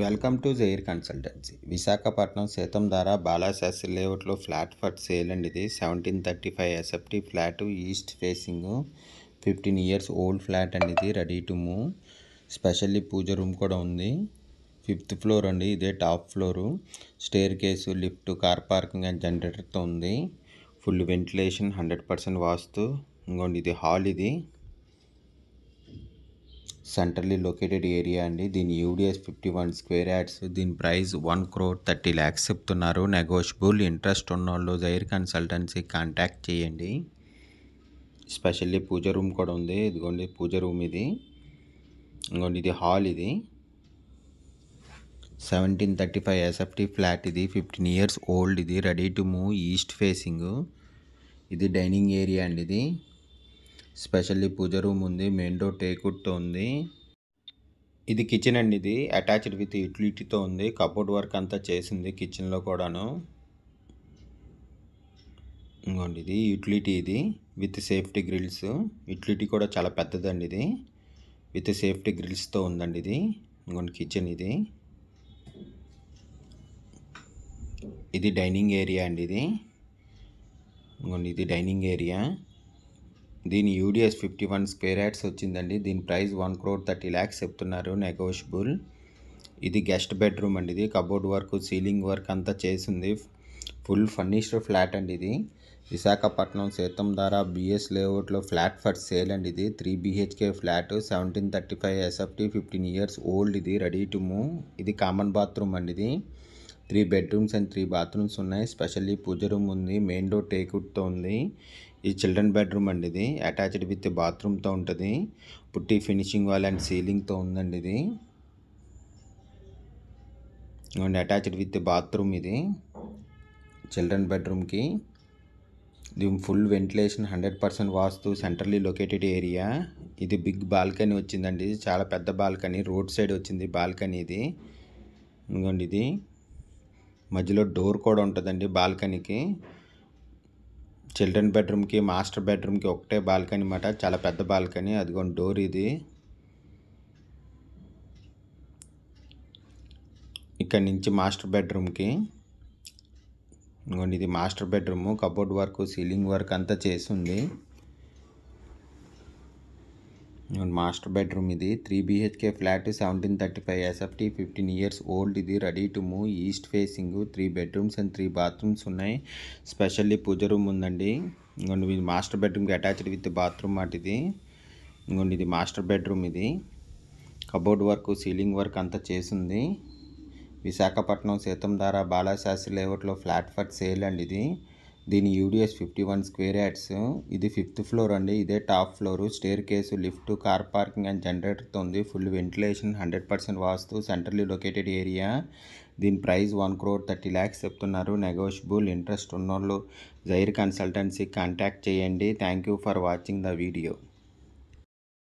welcome to జైర్ consultancy Visakhapatnam ద్వారా బాలాశాస్త్రి లేఅవుట్లో ఫ్లాట్ ఫర్ సేల్ అండి ఇది seventeen thirty five SFT flat east facing fifteen years old flat అండి ఇది ready to move specially puja room కూడా ఉంది ఫిఫ్త్ ఫ్లోర్ అండి ఇదే top floor staircase lift car parking and జనరేటర్తో ఉంది full ventilation hundred percent vastu ఇంకోండి ఇది హాల్ ఇది సెంట్రల్లీ లొకేటెడ్ ఏరియా అండి దీని UDS fifty one square yards దీని price one crore thirty lakhs చెప్తున్నారు నెగోషియబుల్ ఇంట్రెస్ట్ ఉన్నోళ్ళు జైర్ కన్సల్టెన్సీ కాంటాక్ట్ చేయండి స్పెషల్లీ పూజ రూమ్ కూడా ఉంది ఇదిగోండి పూజ రూమ్ ఇది ఇంకోండి ఇది హాల్ ఇది seventeen thirty five SFT flat ఇది ఫిఫ్టీన్ ఇయర్స్ ఓల్డ్ ఇది ready to move east facing ఇది డైనింగ్ ఏరియా అండి ఇది స్పెషల్లీ పూజ రూమ్ ఉంది మెయిన్ డోర్ టేకుడ్తో ఉంది ఇది కిచెన్ అండి ఇది అటాచ్డ్ విత్ యూటిలిటీతో ఉంది కబోర్డ్ వర్క్ అంతా చేసింది కిచెన్లో కూడాను ఇంకోండి ఇది యూటిలిటీ ఇది విత్ సేఫ్టీ గ్రిల్స్ యూటిలిటీ కూడా చాలా పెద్దదండి ఇది విత్ సేఫ్టీ గ్రిల్స్తో ఉందండి ఇది ఇంకోండి కిచెన్ ఇది ఇది డైనింగ్ ఏరియా అండి ఇది ఇంకోండి ఇది డైనింగ్ ఏరియా దీని UDS fifty one square yards వచ్చిందండి దీని price one crore thirty lakhs చెప్తున్నారు నెగోషియబుల్ ఇది గెస్ట్ బెడ్రూమ్ అండి ఇది కబోర్డ్ వర్క్ సీలింగ్ వర్క్ అంతా చేసింది ఫుల్ ఫర్నిష్డ్ ఫ్లాట్ అండి ఇది విశాఖపట్నం ద్వారా బిఎస్ లేఅవుట్లో ఫ్లాట్ ఫర్ సేల్ అండి ఇది three BHK flat seventeen thirty five SFT fifteen years old ఇది రెడీ టు మూవ్ ఇది కామన్ బాత్రూమ్ అండి ఇది three bedrooms and three bathrooms ఉన్నాయి స్పెషల్లీ పూజ రూమ్ ఉంది మెయిన్ డోర్ టేకుడ్తో ఉంది ఇది చిల్డ్రన్ బెడ్రూమ్ అండి ఇది అటాచ్డ్ విత్ బాత్రూమ్తో ఉంటుంది పుట్టి ఫినిషింగ్ వాల్ అండ్ సీలింగ్తో ఉందండి ఇది అండ్ అటాచ్డ్ విత్ బాత్రూమ్ ఇది చిల్డ్రన్ బెడ్రూమ్కి ఇది full ventilation hundred percent vastu centrally located area ఇది బిగ్ బాల్కనీ వచ్చిందండి ఇది చాలా పెద్ద బాల్కనీ రోడ్ సైడ్ వచ్చింది బాల్కనీ ఇది ఇదిగోండి ఇది మధ్యలో డోర్ కూడా ఉంటుందండి బాల్కనీకి చిల్డ్రన్ బెడ్రూమ్కి మాస్టర్ బెడ్రూమ్కి ఒకటే బాల్కనీ మాట చాలా పెద్ద బాల్కనీ అదిగో డోర్ ఇది ఇక్కడ నుంచి మాస్టర్ బెడ్రూమ్కి ఇదిగోండి ఇది master bedroom cupboard work ceiling work అంతా చేసి ఉంది మాస్టర్ బెడ్రూమ్ ఇది three BHK flat seventeen thirty five SFT fifteen years old ఇది ready to move east facing three bedrooms and three bathrooms ఉన్నాయి స్పెషల్లీ పూజ రూమ్ ఉందండి ఇంకోండి ఇది మాస్టర్ బెడ్రూమ్కి అటాచ్డ్ విత్ బాత్రూమ్ మాట ఇది ఇంకోండి ఇది మాస్టర్ బెడ్రూమ్ ఇది కబోర్డ్ వర్క్ సీలింగ్ వర్క్ అంతా చేసింది విశాఖపట్నం సీతంధార బాలాశాస్త్రి లేఅవుట్లో ఫ్లాట్ ఫర్ సేల్ అండి ఇది దీని UDS fifty one square ads ఇది ఫిఫ్త్ ఫ్లోర్ అండి ఇదే top floor stair staircase lift car parking and జనరేటర్తో ఉంది full ventilation hundred percent vastu centrally located area దీని price one crore thirty lakhs చెప్తున్నారు నెగోషియబుల్ ఇంట్రెస్ట్ ఉన్నోళ్ళు జైర్ కన్సల్టెన్సీ కాంటాక్ట్ చేయండి thank you for watching the video